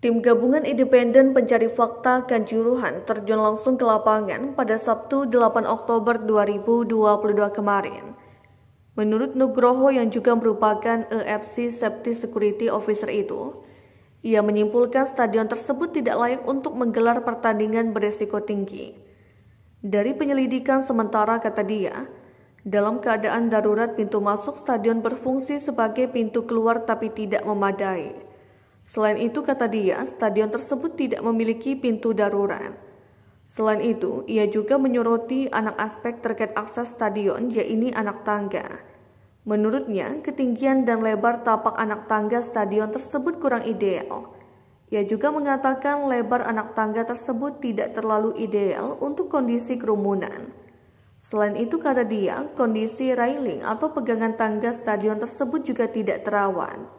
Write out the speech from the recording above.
Tim gabungan independen pencari fakta Kanjuruhan terjun langsung ke lapangan pada Sabtu 8 Oktober 2022 kemarin. Menurut Nugroho yang juga merupakan EFC Safety Security Officer itu, ia menyimpulkan stadion tersebut tidak layak untuk menggelar pertandingan beresiko tinggi. Dari penyelidikan sementara kata dia, dalam keadaan darurat pintu masuk stadion berfungsi sebagai pintu keluar tapi tidak memadai. Selain itu, kata dia, stadion tersebut tidak memiliki pintu darurat. Selain itu, ia juga menyoroti anak aspek terkait akses stadion, yaitu anak tangga. Menurutnya, ketinggian dan lebar tapak anak tangga stadion tersebut kurang ideal. Ia juga mengatakan lebar anak tangga tersebut tidak terlalu ideal untuk kondisi kerumunan. Selain itu, kata dia, kondisi railing atau pegangan tangga stadion tersebut juga tidak terawat.